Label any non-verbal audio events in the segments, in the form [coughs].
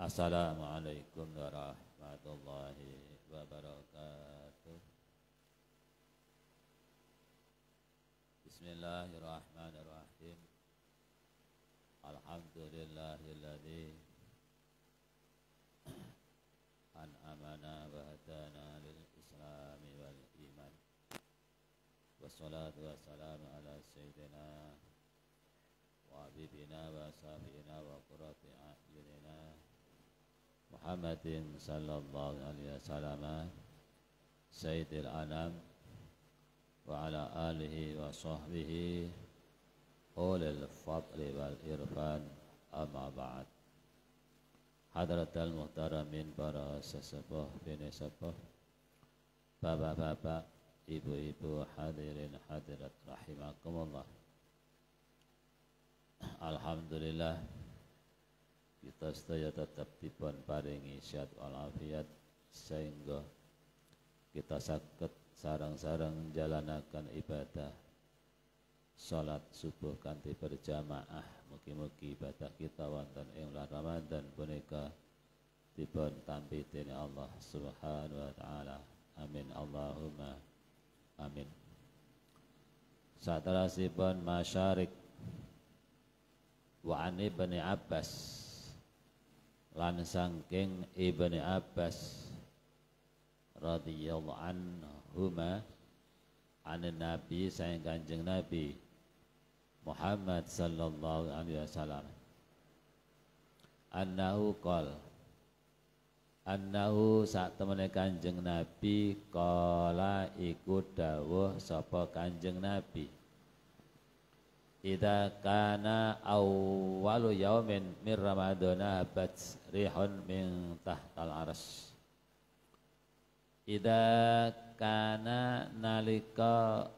Assalamualaikum warahmatullahi wabarakatuh. Bismillahirrahmanirrahim. Alhamdulillahilladzi an'amana wa hadana lil islami wal iman. Wassalatu wassalamu ala sayyidina wa habibina wa sahbina wa qurat محمد sallallahu alaihi عليه وسلم سيد العالم وعلى آله وصحبه أولي الفضل والإرفان أما بعد Hadratul Muhtaramin para sesepuh bin sesepuh. Bapak-bapak, ibu-ibu hadirin hadirat rahimakumullah Alhamdulillah kita sedaya tetap dipun paringi sehat walafiat sehingga kita sakit sarang-sarang jalanakan ibadah sholat subuh kanti berjamaah mugi-mugi ibadah kita wonten ing bulan Ramadan punika dipun tampi Allah Subhanahu wa taala amin Allahumma amin Satrasipun masyarik wa an ibni Abbas lan sangking ibni Abbas radhiyallahu anhuma an Nabi sayang Kanjeng Nabi Muhammad sallallahu alaihi wasallam annahu qol annahu saat temene Kanjeng Nabi qala iku dawuh sapa Kanjeng Nabi ida kana awalu yaumin min Ramadana habat rihun min tahtal aras ida kana nalika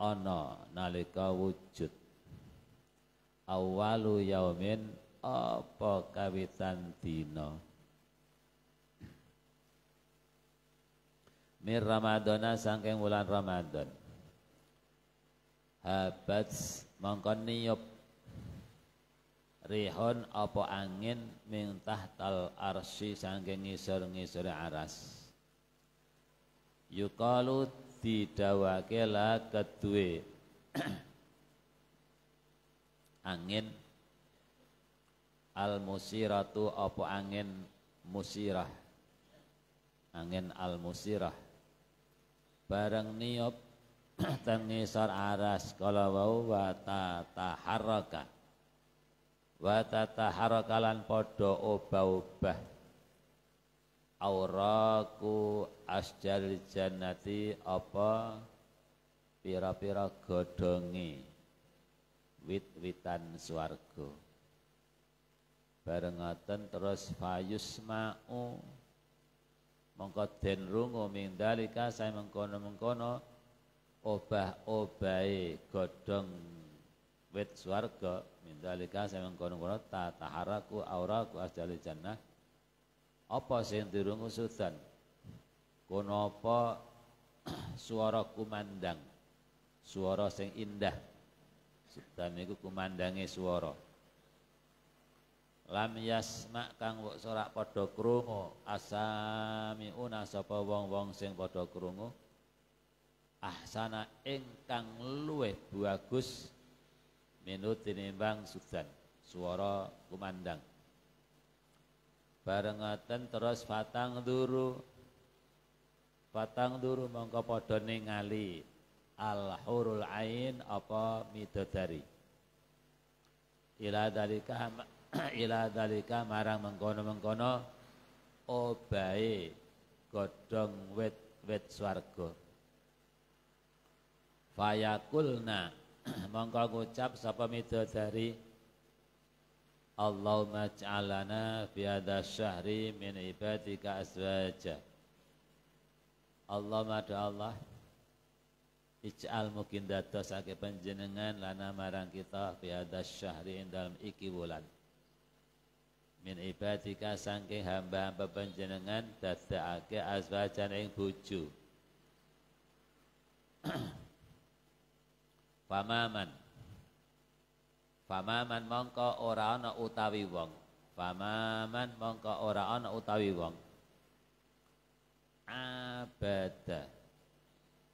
ono nalika wujud awalu yaumin apa kawitan dino Mir Ramadana sangking bulan Ramadan Habats Mongkon niyup rihon apa angin ming tahtal arsi sangke ngisor-ngisor aras yukalu didawake la kedue [clears throat] angin al musiratu apa angin musirah angin al musirah bareng niyup tengisor [clears throat] aras kala wau wa tataharaka wa tataharaka lan obah-obah auraku asjar jannati apa pira-pira godongi, wit-witan suargo bareng terus fayus ma'u mongko den rungu mindalika saya mengkono-mengkono obah-obahe godhong wit swarga min sing samang kono-kono tataharaku auraku asdalil jannah apa sing dirungu sudan kono apa [clears throat] suara kumandang suara sing indah sudan iku kumandange suara lam yasma kang wak sorak padha krungu una sapa wong-wong sing padha krungu ahsana ingkang luwe bagus minut tinimbang sudan suara kumandang barengatan terus fatang duru fatang duru mongko padha ningali al hurul ain apa midodari ila dalika [clears throat] ila dalika marang mengkono-mengkono obai godhong wet wet swarga fayakulna [clears throat] mongko ngucap sapa dari Allahumma ja'alana fi hadha syahri min ibadika aswaja Allahumma do Allah Ij'al mungkin dadosake panjenengan lana marang kita fi hadha syahri dalam iki wulan min ibadika sangke hamba-hamba panjenengan dadakake aswajan ing bojo [clears throat] famaman famaman mongko ora ana utawi wong famaman mongko ora ana utawi wong abada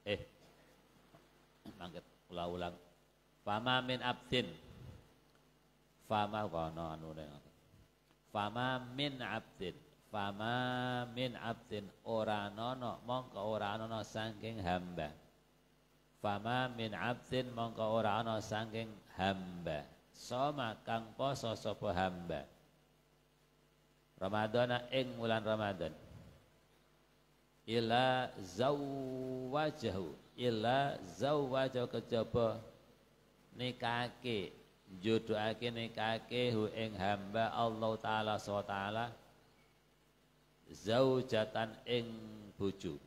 eh mangkat ulang ulang fama min abdin fama kono anu fama min abdin fama min abdin ora nono mongko ora nono saking hamba Fama min abdin mongko ora ana saking hamba. Soma kang poso sapa hamba. Ramadhana ing bulan Ramadan. Ila zawajahu, ila zawajahu kejaba nikake jodohake nikake hu ing hamba Allah taala SWT taala zaujatan ing bojo.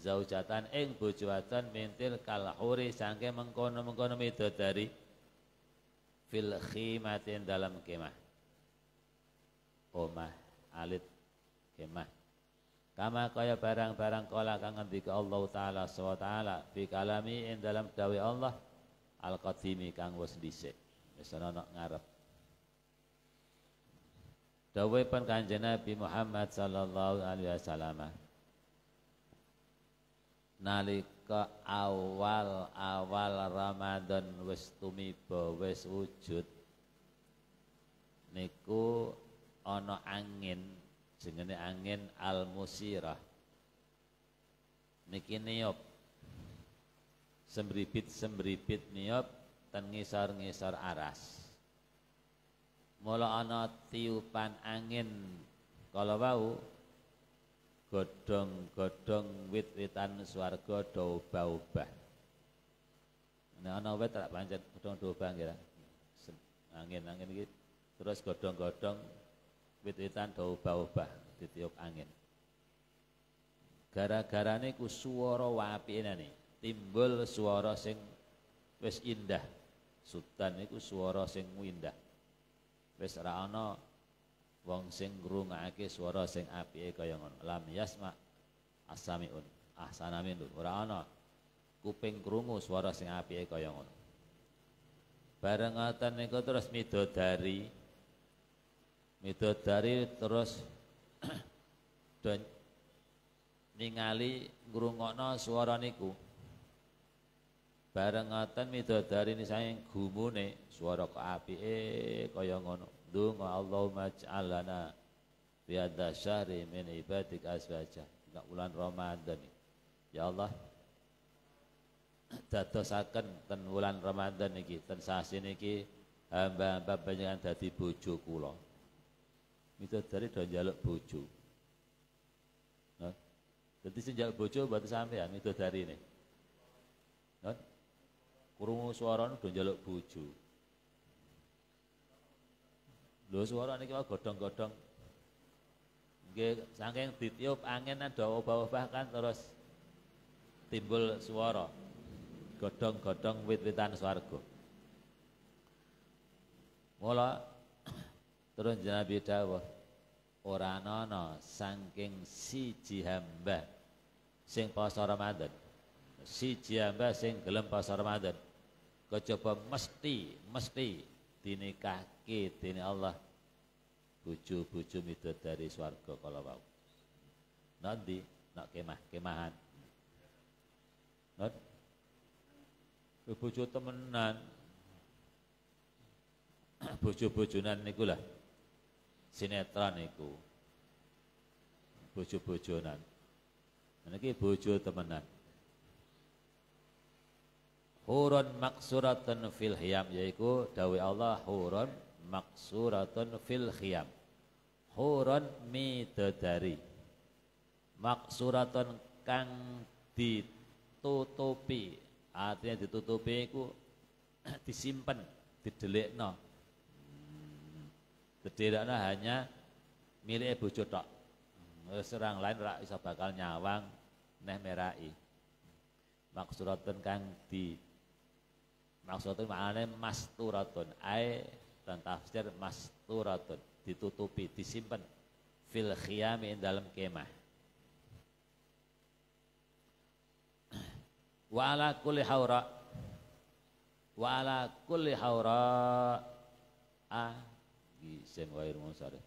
zaujatan ing bojoatan mintil kalhuri sangke mengkono-mengkono dari fil khimatin dalam kemah omah alit kemah kama kaya barang-barang kola kang ngendika Allah taala swt wa taala fi kalami ing dalam dawai Allah al qadimi kang wis dhisik wis ana ngarep Dawai pan kanjeng Nabi Muhammad sallallahu alaihi wasallam nalika awal-awal Ramadan wis tumiba wis wujud niku ana angin jenenge angin al-musirah niki niop sembribit-sembribit niop ten ngisor-ngisor aras mula ana tiupan angin kalau wau godhong-godhong wit-witan swarga do ubah-ubah. Nek ana wit tak pancen godhong do ubah kira. Angin-angin iki terus godhong-godhong wit-witan do ubah-ubah ditiup angin. Gara-garane ku swara wapine timbul swara sing wis indah. Sutan niku swara sing indah. Wis ra ana wong sing ngrungake swara sing apike kaya ngono lam yasma asamiun ahsanamin lho ora ana kuping krungu swara sing apike kaya ngono bareng niku terus midodari midodari terus [clears throat] dan ningali ngrungokno swara niku barengatan midodari midodari saya gumune swara kok apike kaya ngono Dunga Allahumma ja'alana biadha syahri min ibadik aswaja Tidak bulan Ramadan. Ya Allah, dadosaken ten bulan Ramadan niki, ten sasi niki hamba-hamba panjenengan dadi bojo kula. Mitodari do njaluk bojo. Nah, dadi sing njaluk bojo sampaian sampean dari ini. Nah, suara swara do njaluk bojo. Lho suara ini wae godong-godong, saking ditiup angin ada obah-obah kan terus timbul suara godong-godong wit-witan suargo. Mula [clears throat] terus Nabi dawuh ora ana saking siji hamba sing poso Ramadan. Siji hamba sing gelem poso Ramadan. kecoba mesti mesti dinikahke dening Allah bucu-bucu itu dari swarga kalau mau Nanti nak kemah-kemahan. nanti bucu temenan. [clears throat] bucu bojonan niku lah. Sinetron niku. Bojo-bojonan. Niki temenan. Hurun maksuratan fil hiam, yaitu dawai Allah hurun maksuratan fil khiyam huron midodari maksuraton kang ditutupi artinya ditutupi ku [clears throat] disimpan didelikno gedhelakno hanya milik ibu jodok serang lain rak bisa bakal nyawang neh merai maksuraton kang di maksuraton maknanya masturaton ay dan tafsir masturaton ditutupi, disimpan fil khiyami dalam kemah. Wa ala kulli haura wa ala kulli haura a gisem wair musarif.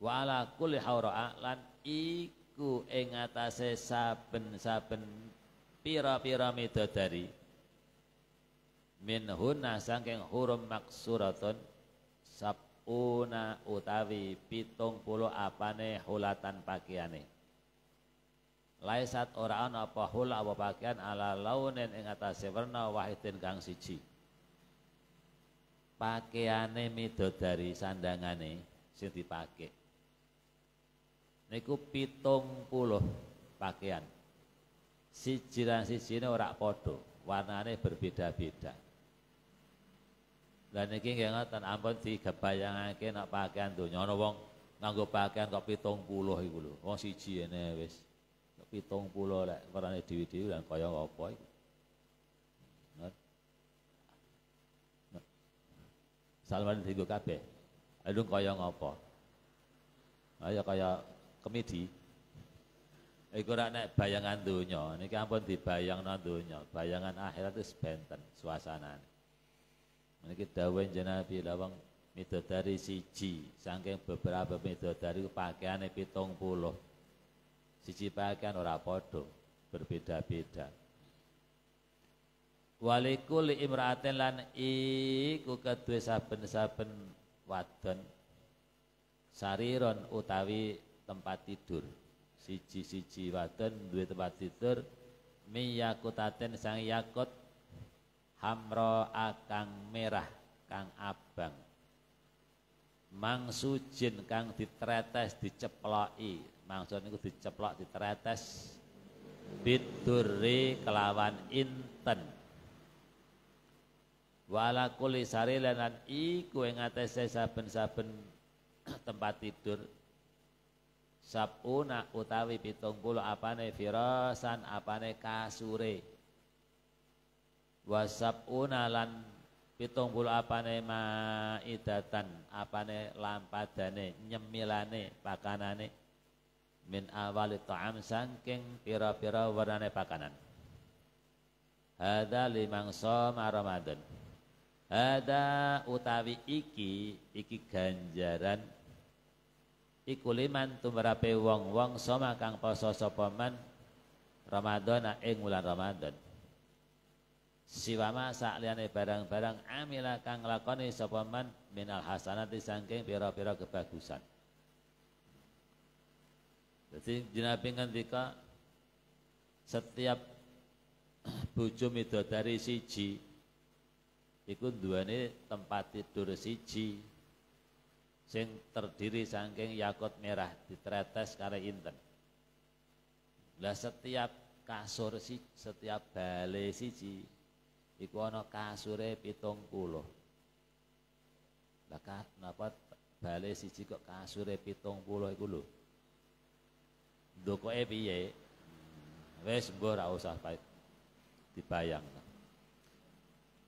Wa ala kulli haura lan iku ing atase saben-saben pira-pira midodari min hunna saking hurum maksuratun sab una utawi pitung puluh apane hulatan pakaiane Laisat ora ana apa hula apa pakaian ala launen ing atase werna wahidin kang siji pakaiane midodari sandangane sing dipake niku pitung puluh pakaian siji lan sijine ora padha warnane berbeda-beda niki nggih ngoten ampun digebayangake nek pakaian donya ana wong nganggo pakaian kok 70 iku lho. Wong siji ene wis. Kok 70 lek werane dewi-dewi lan kaya apa iku. Salman dienggo kabeh. aduh kaya ngopo, Ayo ya kaya kemidi. Iku ora nek bayangan donya, niki ampun dibayangno donya, bayangan akhirat wis benten suasanane. Meniki dawuh jenabi lawang midodari siji saking beberapa midodari pakaiane puluh Siji pakaian ora padha, berbeda-beda. Walikul imra'atin lan iku kedue saben-saben wadon sariron utawi tempat tidur. Siji-siji wadon duwe tempat tidur miyakutaten sang yakut hamro akang merah kang abang Mang sujin kang ditretes diceploi mangsud niku diceplok ditretes bidurri kelawan inten wala kuli sari lanan iku ing atese saben-saben [clears throat] tempat tidur sabuna utawi pitung puluh apane firasan apane kasure wasabuna lan pitung puluh idatan apa nih lampadane nyemilane pakanane min awali ta'am sangking pira-pira warnane pakanan hada limang soma ramadan hada utawi iki iki ganjaran iku liman tumrape wong-wong soma kang poso sopoman man Ramadan ing wulan Ramadan siwama sakliyane barang-barang amila kang lakoni sopaman minal hasanati sangking piro-piro kebagusan jadi jinabi ngantika setiap [clears throat] bojo midodari siji iku duwane tempat tidur siji sing terdiri saking yakut merah ditretes kare inten lah setiap kasur siji setiap bale siji iku ana kasure 70 lah napa bale siji kok kasure 70 iku lho. Ndukoke piye? Wis mbok ora usah dibayang.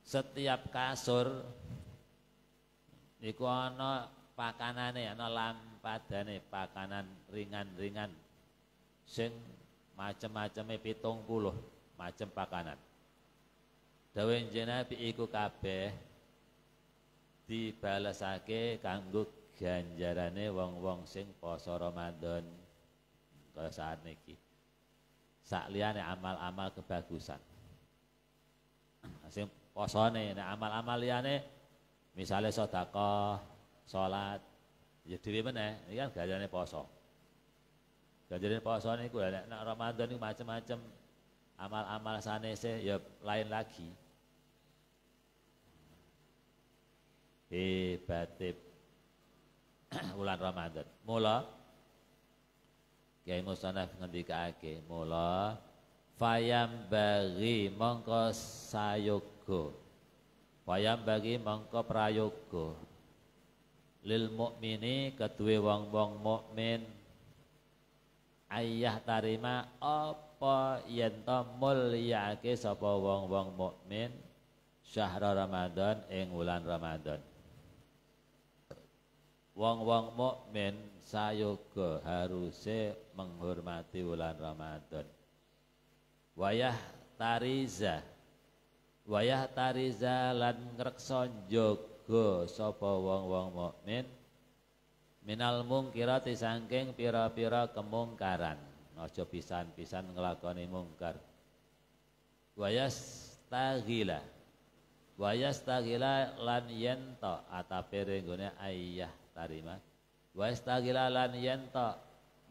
Setiap kasur iku ana pakanane, ana lampadane, pakanan ringan-ringan sing macem-maceme 70 macem pakanan. Dawuh jenabi iku kabeh dibalesake kanggo ganjarane wong-wong sing poso Ramadan kaya saat niki. Sakliyane amal-amal kebagusan. Sing posone nek amal-amal liyane misale sedekah, salat, ya dhewe meneh iki kan ganjarane poso. Ganjarane poso niku ya nek Ramadan niku macam-macam amal-amal sanese ya lain lagi. hebatib [clears throat] bulan Ramadan. Mula Kiai Musanaf ngendikake mula fayam bagi mongko sayogo. Fayam bagi mongko prayogo. Lil mukmini kedue wong-wong mukmin ayah tarima apa yen to mulyake sapa wong-wong mukmin syahr Ramadan ing wulan Ramadan wong-wong mukmin sayoga haruse menghormati bulan Ramadan. Wayah tariza wayah tariza lan ngreksa jaga sapa wong-wong mukmin minal mungkirati saking pira-pira kemungkaran. Aja pisan-pisan nglakoni mungkar. Wayas tagila wayas tagila lan yento atape renggone ayah tarima wa istaqilalan yen nungkolake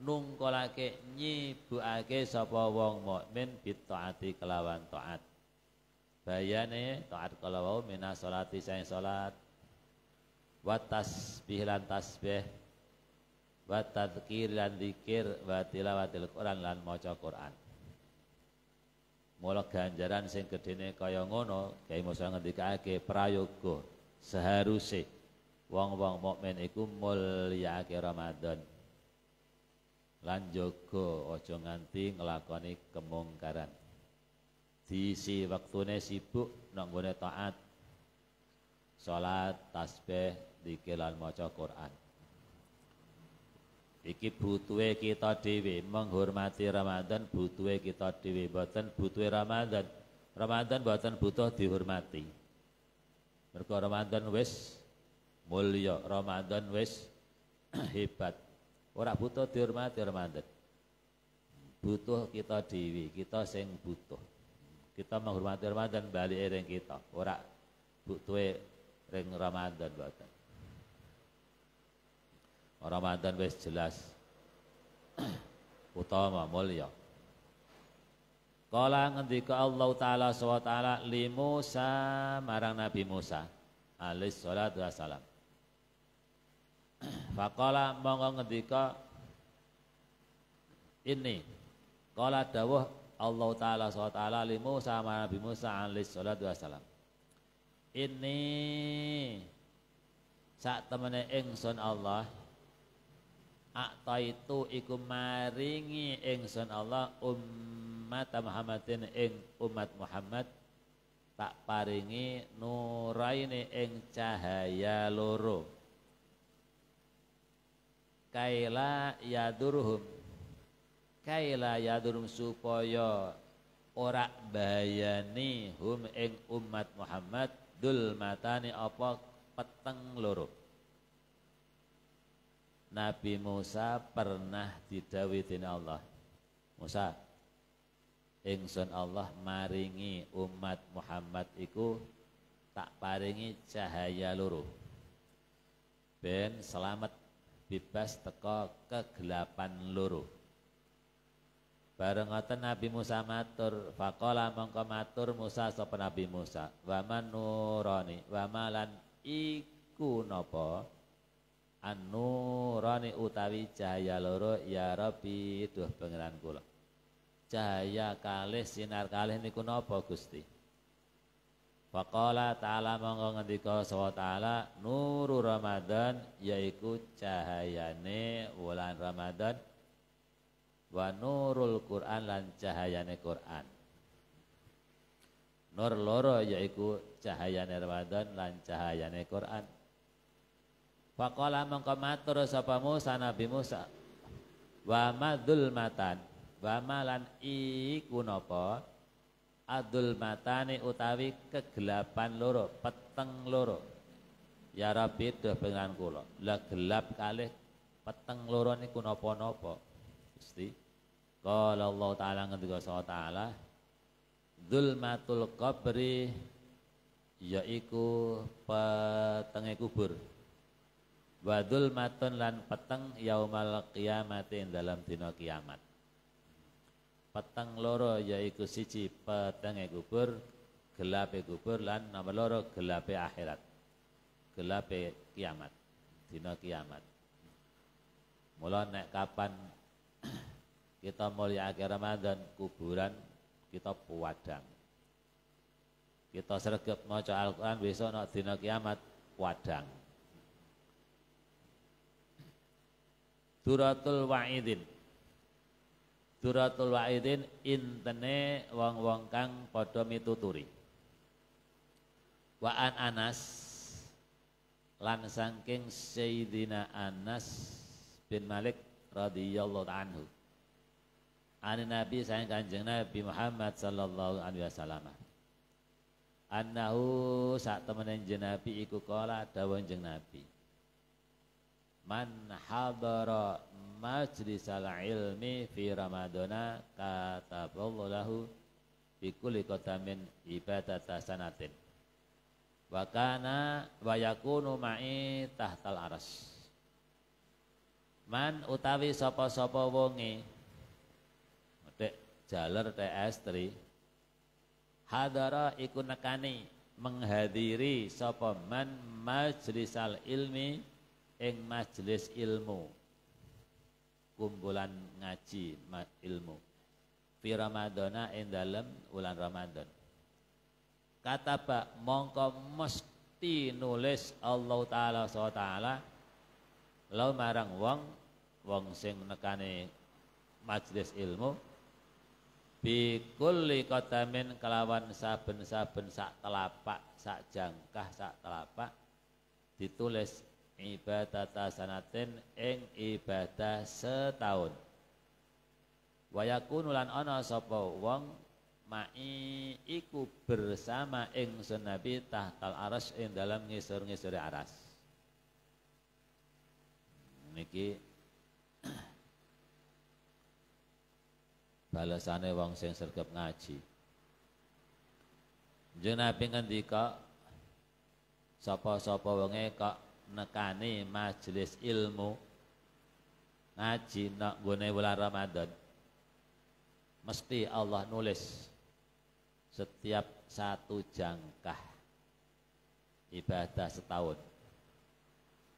nungkolake nyibukake sapa wong mukmin taati kelawan taat bayane taat kalawau mina salati saing salat wa tasbih lan tasbih wa tadzkir lan dzikir wa tilawatil Quran lan maca Quran Mula ganjaran sing gedene kaya ngono, Kyai Musa ngendikake prayoga seharusnya wong-wong mukmin iku mulyake Ramadan. Lan jaga aja nganti nglakoni kemungkaran. Diisi waktune sibuk nang gone taat. Salat, tasbih, zikir lan maca Quran. Iki butuhe kita dhewe menghormati Ramadan butuhe kita dhewe mboten butuhe Ramadan. Ramadan mboten butuh dihormati. Mergo dan wes. Mulyo Ramadan wis [clears throat] hebat ora butuh dihormati Ramadan butuh kita dewi kita sing butuh kita menghormati Ramadan balik ring kita ora butuh ring Ramadan boten Ramadan wis jelas [clears throat] utama mulia Kala ngendika Allah Ta'ala SWT Li Musa marang Nabi Musa Alis salatu wassalam Fakola monggo ngendika ini qala dawuh Allah taala swt taala li Musa Nabi Musa alaihi dua salam Ini saat temene Engson Allah Akta itu iku maringi engson Allah umat Muhammadin ing umat Muhammad tak paringi nuraini ing cahaya loro kaila yadurhum kaila yadurhum supaya ora bayani hum ing umat Muhammad dul matani apa peteng loro Nabi Musa pernah didawitin Allah Musa Ingsun Allah maringi umat Muhammad iku tak paringi cahaya loro ben selamat bebas teko kegelapan loro bareng ngoten Nabi Musa matur faqala mongko matur Musa sapa Nabi Musa wa manurani wa malan iku napa anurani utawi cahaya loro ya Rabbi duh pangeran kula cahaya kalih sinar kalih niku napa Gusti Waqala ta'ala monggo ngendika sapa ta'ala nuru Ramadan yaiku cahayane wulan Ramadan wa nurul Quran lan cahayane Quran. Nur loro yaiku cahayane Ramadan lan cahayane Quran. Waqala mongko matur sapa Musa Nabi Musa wa madzul matan wa malan iku napa adul matane utawi kegelapan loro peteng loro ya Rabbi doh pengiran kula la gelap kali peteng loro niku napa-napa Gusti qala Allah taala ngendika sa taala zulmatul qabri yaiku petenge kubur wa zulmatun lan peteng yaumal qiyamati dalam dina kiamat petang loro yaiku siji petange kubur gelape kubur lan nama loro gelape akhirat gelape kiamat dina kiamat mula nek kapan [clears throat] kita akhir Ramadan kuburan kita puadang kita sergap maca Al-Qur'an besok nek dina kiamat puadang Duratul Wa'idin Duratul wa'idin intene wong-wong kang padha mituturi. Wa'an Anas lan saking Sayyidina Anas bin Malik radhiyallahu anhu. Ani Nabi sayang kanjeng Nabi Muhammad sallallahu alaihi wasallam. Annahu sak temenen jenabi iku kala dawuh Nabi. Man hadara majlis al-ilmi fi Ramadana kata lahu fi kulli qatamin ibadata sanatin wa kana wa yakunu ma'i tahtal aras man utawi sapa-sapa wonge dek jaler dek estri hadara iku nekani menghadiri sapa man majlis al ilmi ing majlis ilmu kumpulan ngaji ilmu fi ramadana in dalem bulan Ramadan kata pak mongko mesti nulis Allah taala so taala lau marang wong wong sing nekane majlis ilmu bi kulli qatamin kelawan saben-saben sak telapak sak jangkah sak telapak ditulis ibadah tasanatin ing ibadah setahun wa yakunu lan ana sapa wong mai iku bersama ing nabi tahtal aras ing dalam ngisor-ngisor aras niki [clears throat] balasane wong sing sergap ngaji jenabi ngendika sapa-sapa wonge kok nekani majelis ilmu ngaji nak gune bulan Ramadan mesti Allah nulis setiap satu jangkah ibadah setahun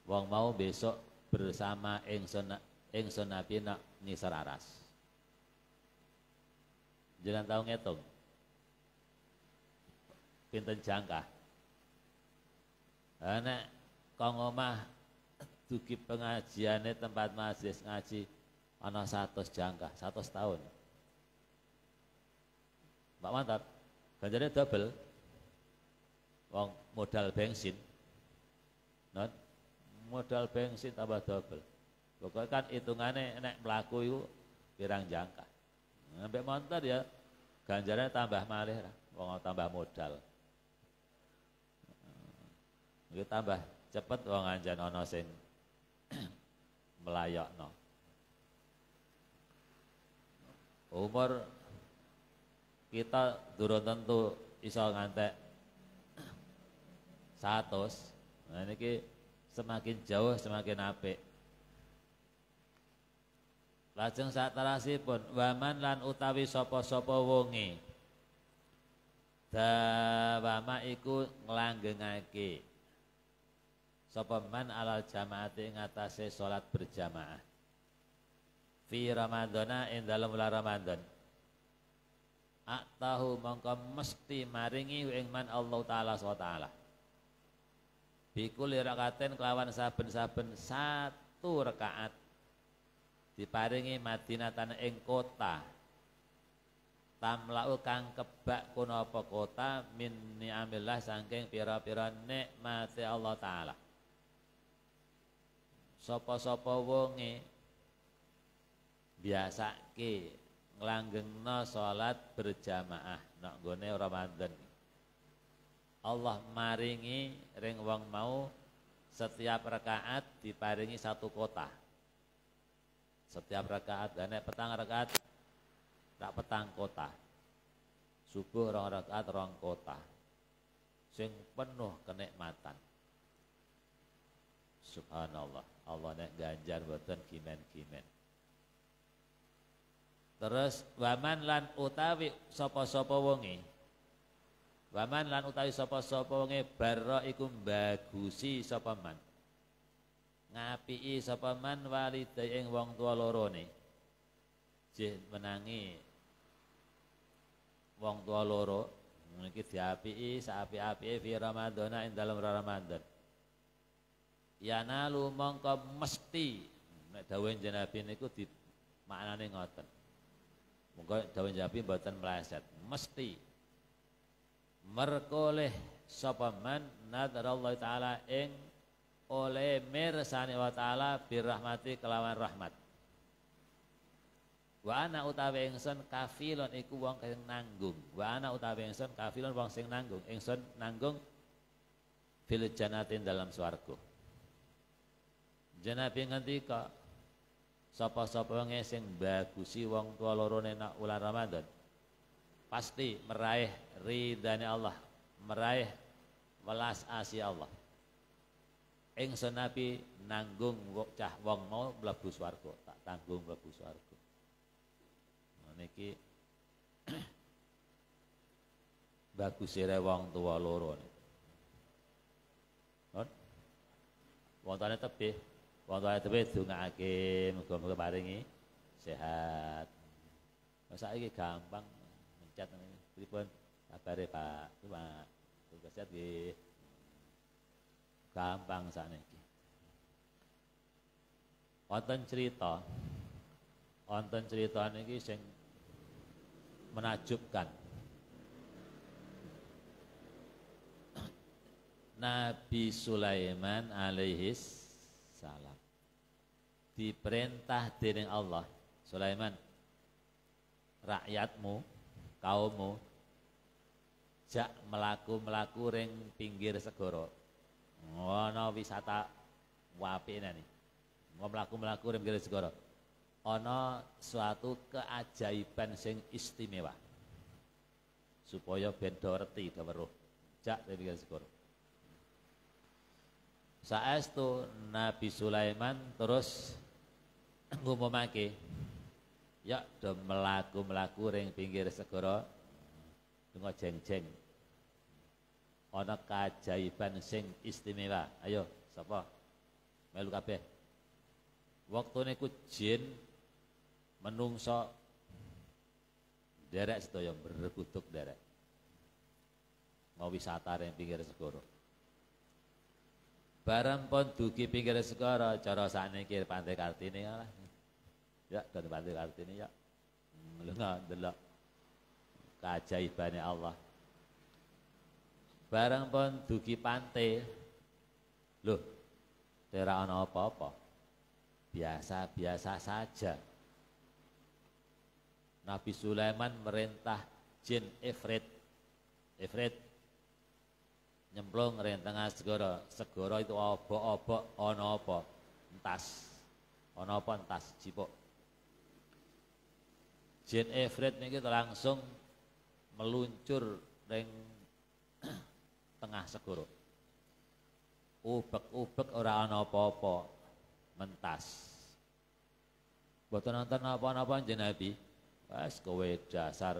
wong mau besok bersama ingsun ingsun nabi nak nisar aras jangan tahu ngitung pinten jangkah Anak tonggo mah dugi pengajiannya tempat majlis ngaji ana satu jangka, satu tahun. Mbak mantap. Ganjarnya double. Wong modal bensin. Non modal bensin tambah double. Pokoknya kan hitungannya nek melaku itu pirang jangka. Sampai montor ya ganjarannya tambah malih, wong tambah modal. Kita tambah cepet wong anjan ana sing [clears throat] melayakno. Umur kita durung tentu iso ngantek 100. [clears throat] Nah niki semakin jauh semakin apik. Lajeng pun waman lan utawi sopo sopo wongi, Dawama iku ngelanggengake sapa man alal jamaati ngatasé salat berjamaah fi ramadhana ing dalem bulan ramadhan aktahu mongko mesti maringi ing man Allah taala swt. taala bikul rakaten kelawan saben-saben satu rakaat diparingi madinatan ing kota tamlau kang kebak kuno kota min ni'amillah sangking pira-pira nikmati Allah taala sapa-sapa wonge biasake nglanggengna salat berjamaah nek gone Ramadan. Allah maringi ring wong mau setiap rakaat diparingi satu kota. Setiap rakaat dan petang rakaat tak petang kota. Subuh rong rakaat rong kota. Sing penuh kenikmatan subhanallah Allah nek ganjar boten kinen-kinen terus waman lan utawi sapa-sapa wonge waman lan utawi sapa-sapa wonge barra iku bagusi sapa man ngapii sapa man walidai ing wong tuwa lorone jih menangi wong tua loro niki diapiki api apike fi Ramadan ing dalam Ramadan yanalu mongko mesti nek dawuh Nabi niku di maknane ngoten. mongko dawuh Nabi mboten meleset, mesti merkoleh sapa man nadarallahu taala ing oleh mirsani wa taala birahmati kelawan rahmat. Wa ana utawi ingsun kafilon iku wong sing nanggung. Wa ana utawi ingsun kafilon wong sing nanggung. Ingsun nanggung fil janatin dalam swarga. Janabi ngendika sapa-sapa wong sing bagusi wong tua loro nak ulah Ramadan pasti meraih ridhani Allah, meraih welas asih Allah. Ing senapi nanggung cah wong mau mlebu swarga, tak tanggung mlebu swarga. Nah, niki [clears throat] bagus re wong tua loro. Wong tuane tebih Wong tuwa dhewe dongakake muga-muga paringi sehat. Saiki gampang mencet pripun kabare Pak? Pak. Tugas sehat nggih. Gampang iki. Wonten cerita. Wonten cerita niki sing menakjubkan. Nabi Sulaiman alaihis salam diperintah dening Allah Sulaiman rakyatmu kaummu jak melaku-melaku ring pinggir segoro ngono wisata wapi nani ngono melaku-melaku ring pinggir segoro ono suatu keajaiban sing istimewa supaya bendorti doreti jak ring pinggir segoro Saat itu Nabi Sulaiman terus ngumumake ya do melaku-melaku ring pinggir Segoro, tunggu jeng-jeng ono keajaiban sing istimewa ayo sapa melu kabeh waktune ku jin menungso derek sedaya berkutuk derek mau wisata ring pinggir Segoro, barang pon dugi pinggir Segoro, cara kiri Pantai Kartini lah Ya, dan batil artinya ya melengah delok keajaibannya Allah. Barang pun dugi pantai. Loh, tidak ana apa-apa. Biasa-biasa saja. Nabi Sulaiman merintah jin Ifrit. Ifrit nyemplung rentang segoro. Segoro itu obok-obok ono apa? Entas. ono apa entas cipok Jean Everett kita langsung meluncur ring [clears throat] tengah segoro. Ubek-ubek orang ana apa-apa, mentas. Boten nonton apa-apa jeneng Nabi. Wes kowe dasar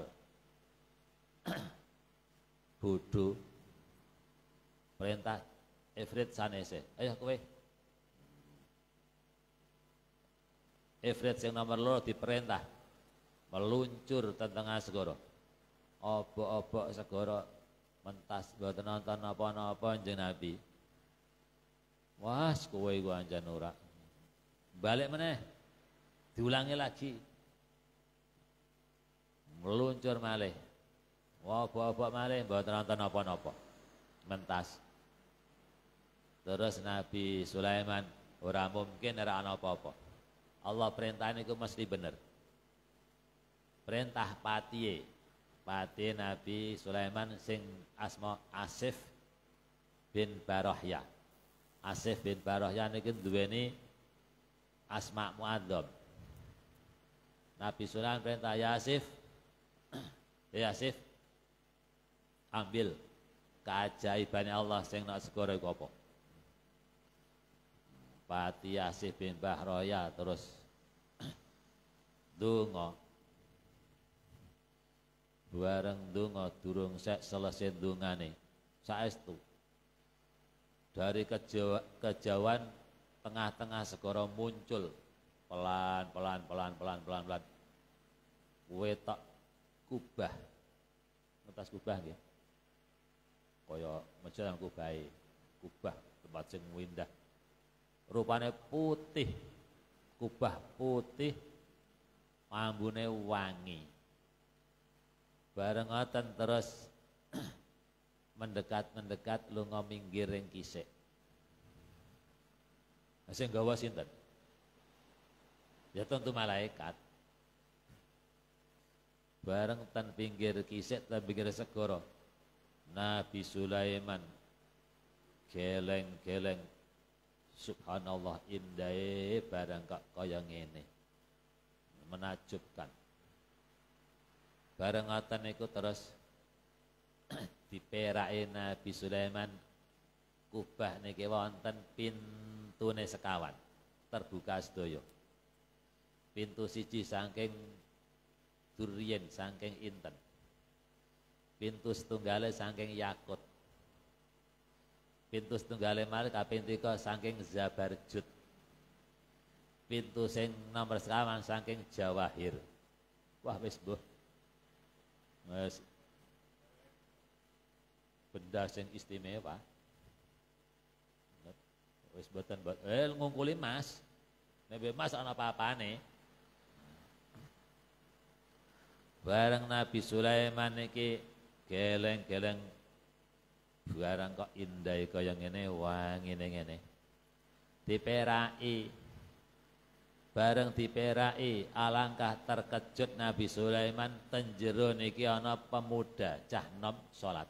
[clears throat] bodoh. Perintah Everett sanese. Ayo kowe Efred yang nomor loro diperintah meluncur tentang segoro obok-obok segoro mentas buat nonton apa-apa anjing Nabi wah kowe gua anjing ora balik meneh diulangi lagi meluncur malih obok-obok malih buat nonton apa-apa mentas terus Nabi Sulaiman ora mungkin ora apa-apa Allah perintah itu mesti bener perintah patiye pati Nabi Sulaiman sing asma Asif bin Barohya Asif bin Barohya niki duweni asma muadzam Nabi Sulaiman perintah ya Asif [clears throat] ya Asif ambil keajaiban Allah sing nak segoro kopo Pati Asif bin Bahroya terus [clears throat] dungo bareng dungo durung sek selesai dungane saestu dari kejawa, kejauhan tengah-tengah segoro muncul pelan pelan pelan pelan pelan pelan wetok kubah ngetas kubah ya koyo masjid yang kubah tempat sing windah rupane putih kubah putih ambune wangi barengatan terus [clears throat] mendekat-mendekat lu ngomong giring kisik sing gawa sinten ya tentu malaikat bareng tan pinggir kisik tan pinggir segoro Nabi Sulaiman geleng-geleng subhanallah indai barang kak koyang ini menakjubkan bareng ngoten niku terus [clears throat] diperake Nabi Sulaiman Kubah niki wonten pintune sekawan terbuka sedaya pintu siji saking durian saking inten pintu setunggale saking yakut pintu setunggale malih kaping sangking saking zabarjud pintu sing nomor sekawan saking jawahir wah wis mbuh Mas benda yang istimewa. Wis boten eh ngungkuli Mas. nabi Mas ana apa nih Bareng Nabi Sulaiman iki geleng-geleng barang kok indah kaya ngene wangi ngene. Diperaki bareng di perai alangkah terkejut Nabi Sulaiman tenjero niki ana pemuda cah nom salat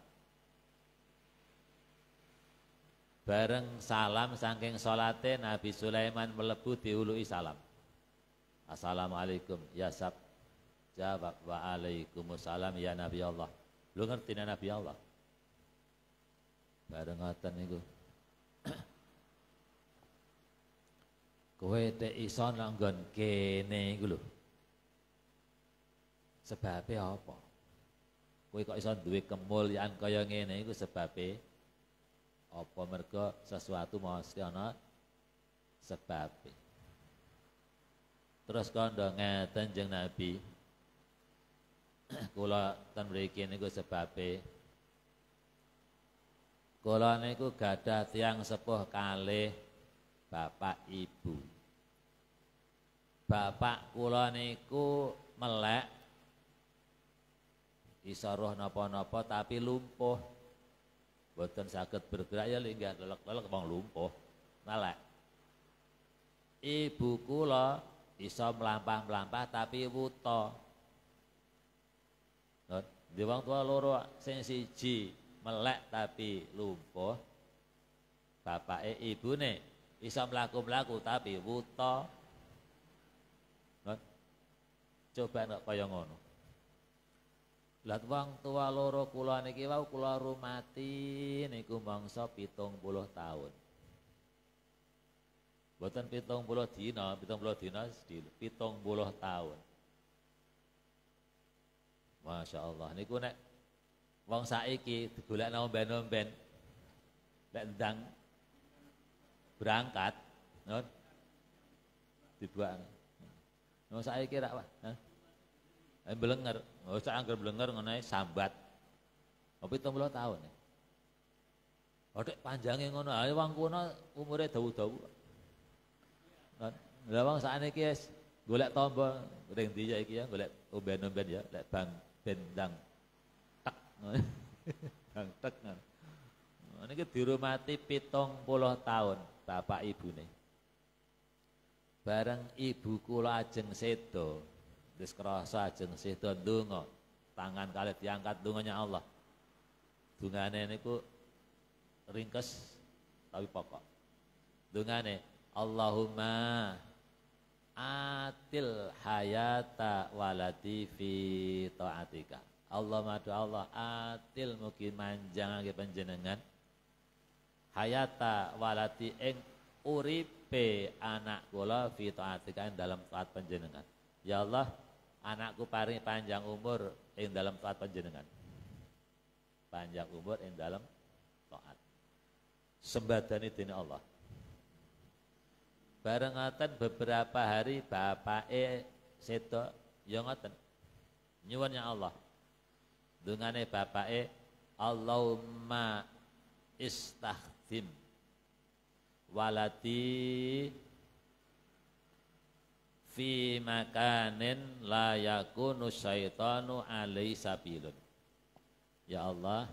bareng salam saking salate Nabi Sulaiman melebu diului salam Assalamualaikum ya sab jawab waalaikumsalam ya Nabi Allah lu ngerti Nabi Allah bareng ngoten niku Kowe te iso nanggon kene iku lho. Sebabe apa? Kowe kok iso duwe yang kaya ngene iku sebabe apa mergo sesuatu mesti ana sebabe. Terus kandha ngeten jeng Nabi. [clears throat] Kula ten mriki niku sebabe Kula niku gadah tiang sepuh kalih bapak ibu bapak kula niku melek iso roh napa-napa tapi lumpuh. Boten sakit bergerak ya linggah lelek-lelek wong lumpuh. Melek. Ibu kula iso mlampah-mlampah tapi buto, di wong tua loro sing siji melek tapi lumpuh. ibu nih iso mlaku-mlaku tapi buto. Coba nek kaya ngono. Lah wong tua loro kula niki wau kula rumati niku mangsa 70 taun. Boten 70 dina, 70 dina sedil, 70 taun. Masya Allah, niku nek wong saiki digolek nomben-nomben lek ndang berangkat, non dibuat. Nggak usah ayo kira apa? Eh belenger, oh, nggak usah angker belenger ngonai sambat. Tapi oh, itu puluh tahun ya. Oke oh, panjangnya ngono, ayo wang kuno umurnya dawu-dawu. Kan? Lah wang saat ini kies, golek tombol, ring dia ya iki ya, golek oben umben ya, lek bang bendang. Tak. Ya. [laughs] bang tek. Ini dirumati pitong puluh tahun bapak ibu nih bareng ibu kula ajeng seto terus kerasa ajeng seto dungo tangan kali diangkat dungonya Allah dungane ini niku ringkes tapi pokok dungane Allahumma atil hayata walati fi taatika Allah madu Allah atil mungkin manjang penjenengan hayata walati eng urip P anak kula fi taatikan dalam taat panjenengan. Ya Allah, anakku paring panjang umur ing dalam taat panjenengan. Panjang umur ing dalam taat. Sembadani dini Allah. Bareng beberapa hari bapake E ya ngoten. Nyuwun ya Allah. Dungane bapake Allahumma istakhdim walati fi makanin la yakunu syaitanu alai sabilun ya Allah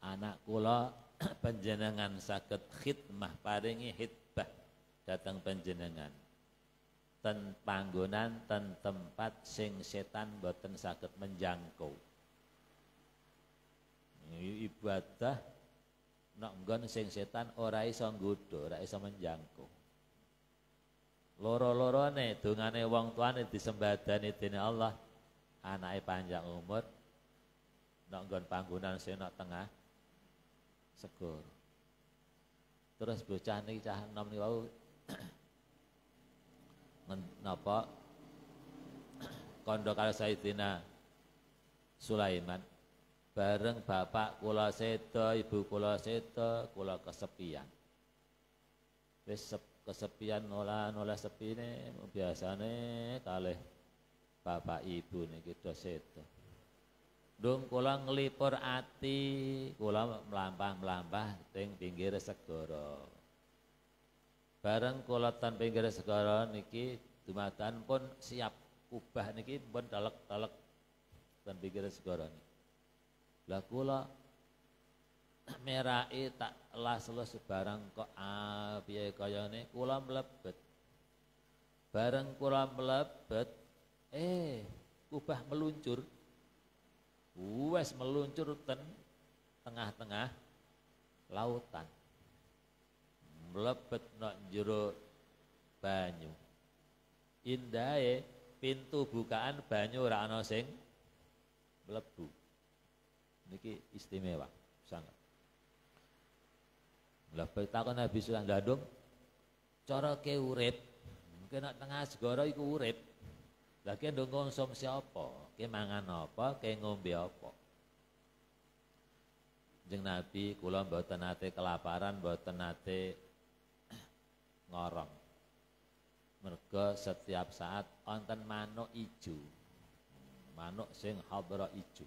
anak kula [clears throat] panjenengan sakit khidmah paringi khidbah datang panjenengan ten panggonan ten tempat sing setan boten sakit menjangkau ibadah Nak nggon sing setan ora iso nggodha, ora iso menjangkau. Loro-lorone dongane wong tuane disembadani dening Allah, anake panjang umur, nak nggon panggonan sing nak tengah segur. Terus bocah niki cah enom niku wau [coughs] napa [coughs] kondo karo Sayyidina Sulaiman bareng bapak kula seto ibu kula seto kula kesepian. Wis kesepian nola nola sepi nih, biasane kalih bapak ibu nih gitu seto, Dung kula ngelipur ati, kula melampah-melampah teng pinggir segoro, Bareng kula tan pinggir segoro niki dumatan pun siap ubah niki pun talak dalek tan pinggir segoro niki lah kula merai tak las lo sebarang kok apiye ah, kayane kula mlebet. Bareng kula mlebet eh kubah meluncur. Wes meluncur ten tengah-tengah lautan. Mlebet nak jero banyu. ya pintu bukaan banyu rano sing mlebu niki istimewa sangat. Lah takon Nabi sudah Dandung cara ke urip kena tengah segoro iku urip. Lah ki ndung konsumsi apa? Ki mangan apa? Ki ngombe apa? Jeng Nabi kula mboten nate kelaparan, mboten nate [clears throat] ngorong. Mergo setiap saat wonten manuk ijo. Manuk sing hadra ijo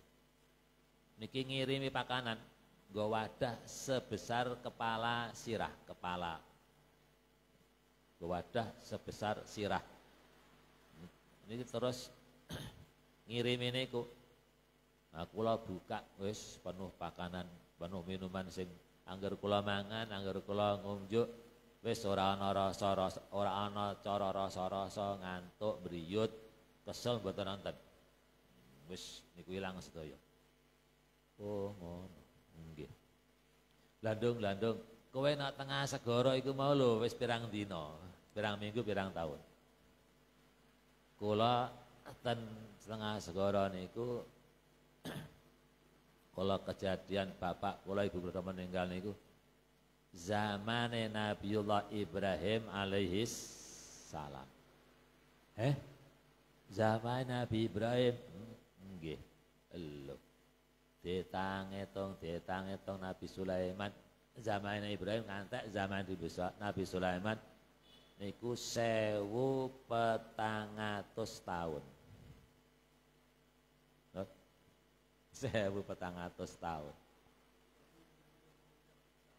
niki ngirimi pakanan gowadah wadah sebesar kepala sirah kepala gowadah wadah sebesar sirah Ini terus [clears throat] ngirimi ku nah, lo buka wis penuh pakanan penuh minuman sing angger kula mangan angger kula ngunjuk wis ora ana rasa ora ana cara rasa-rasa ngantuk briyut kesel mboten wonten wis niku ilang sedaya Oh ngono. Oh, nggih. Landung, landung. Kowe nak tengah segara iku mau lho wis pirang dina, pirang minggu, pirang tahun. Kula ten setengah segara niku [clears throat] kula kejadian bapak kula ibu kula meninggal niku zamane Nabiullah Ibrahim alaihis salam. Eh? Zaman Nabi Ibrahim hmm, nggih. Hmm, Ditang etong, ditang etong Nabi Sulaiman. Zaman Ibrahim ngantek zaman Nabi Sulaiman. Niku sewu petangatus tahun. Sewu petangatus tahun.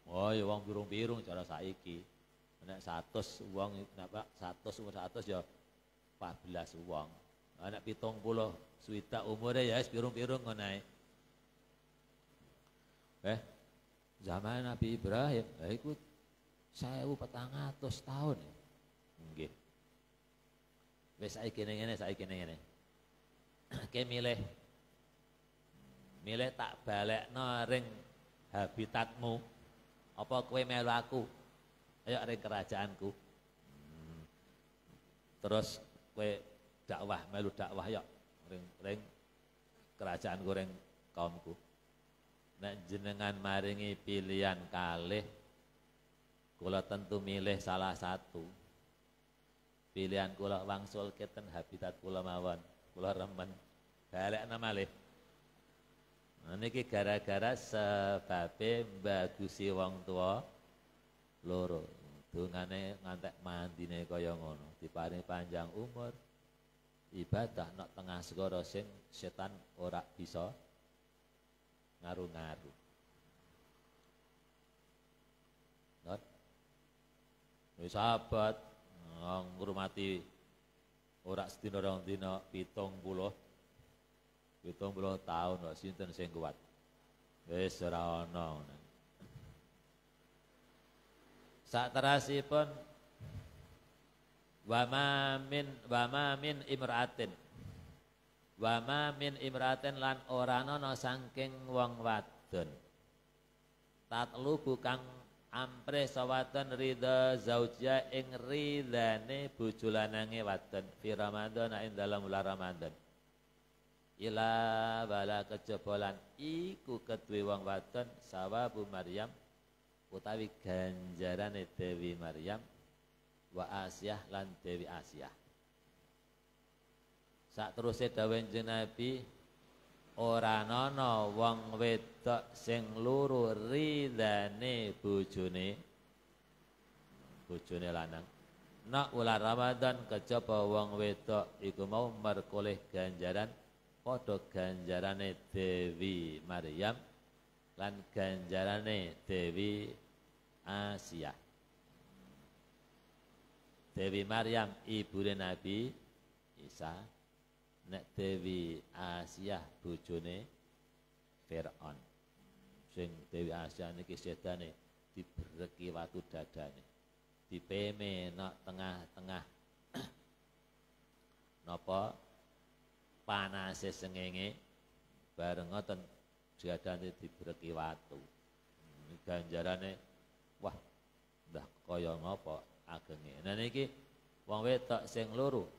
Oh ya wong birung-birung cara saiki. anak satu, wong napa 100 umur 100 ya 14 wong. Anak pitung puluh suwita umurnya ya yes, birung-birung ngonai. Eh, zaman Nabi Ibrahim, eh, ikut saya petang tangga tahun. setahun, Wis saiki ning ngene, saiki ning ngene. [clears throat] Ke milih milih tak balik noring habitatmu apa kue melu aku ayo ring kerajaanku hmm. terus kue dakwah melu dakwah yo ring ring kerajaan goreng kaumku nek jenengan maringi pilihan kalih kula tentu milih salah satu pilihan kula wangsul keten habitat kula mawon kula remen balik nama lih Ini nah, gara-gara sebabe bagusi wong tua loro dungane ngantek mandine kaya ngono diparingi panjang umur ibadah nak tengah segoro sing setan ora bisa ngaruh-ngaruh. Not? Wis ya, sahabat ngurmati ora sedina rong dina 70 70 taun kok sinten sing kuat. Wis ora ana. Saterasipun wama min wama min imra'atin Wama imraten min imraten lan ora ana saking wong wadun Tatlu bukan ampre sawatan ridha zaujia ing ridane bujulanange wadun fi ramadan ain dalam ular ramadan ila bala kejebolan iku ketwi wong wadun sawabu maryam utawi ganjarane dewi maryam wa asyah lan dewi asyah Sak terusé dawuh Nabi ora ana wong wedok sing luru ridane bojone bojone lanang. Nak ulah Ramadan kejaba wong wedok iku mau merkoleh ganjaran padha ganjarane Dewi Maryam lan ganjarane Dewi Asia. Dewi Maryam ibune Nabi Isa nek Dewi Asiyah bojone Firaun. Sing Dewi Asiyah niki sedane dibereki watu dadane. Dipeme nak tengah-tengah. [clears throat] Napa panase sengenge bareng ngoten diadane dibereki watu. Ganjarane wah dah kaya ngapa agenge. Nah niki wong wedok sing loro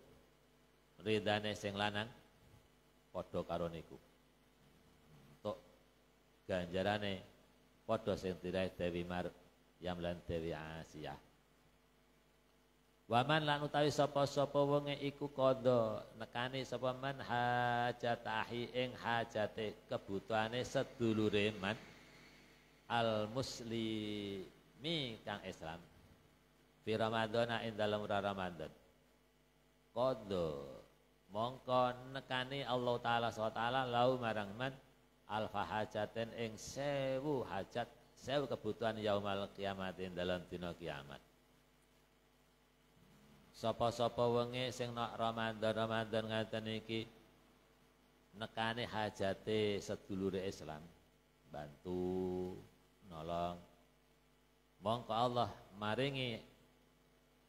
ridane sing lanang padha karo niku. Untuk ganjarane padha sing diraih Dewi Mar yang lan Dewi Asia. Waman lan utawi sapa-sapa wonge iku kodo nekani sapa man hajatahi ing hajate kebutuhane sedulure man al muslimi kang Islam fi Ramadana ing dalem Ramadan kodo mongko nekani Allah taala Swt. lau marang man alfa hajatin ing sewu hajat sewu kebutuhan yaumal kiamatin dalam dino kiamat Sopo-sopo wengi sing nak Ramadan Ramadan ngaten iki nekani hajate sedulur Islam bantu nolong mongko Allah maringi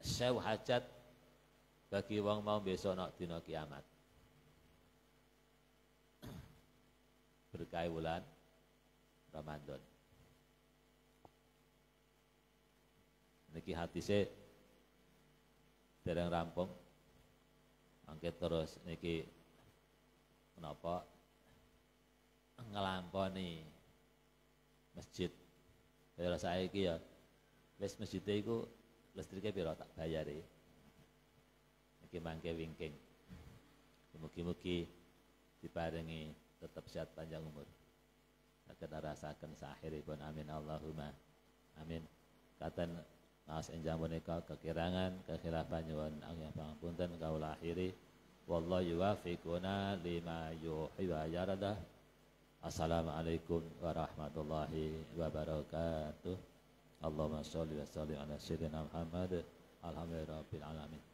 sewu hajat bagi wong mau besok nak dino kiamat. Berkai bulan Ramadan. Niki hati saya dereng rampung. Mangke terus niki kenapa ngelamponi masjid. Kalau saya iki ya wis masjid itu listriknya biar tak bayari niki mangke wingking. Mugi-mugi diparingi tetap sehat panjang umur. Saged nerasaken sahiripun amin Allahumma. Amin. Katen Mas enjang menika kekirangan kekhilafan nyuwun angin pangapunten kaula akhiri. Wallahu yuwaffiquna lima yuhyi wa yardah. Assalamualaikum warahmatullahi wabarakatuh. Allahumma sholli wa sallim ala sayyidina Muhammad. Alhamdulillahirabbil alamin.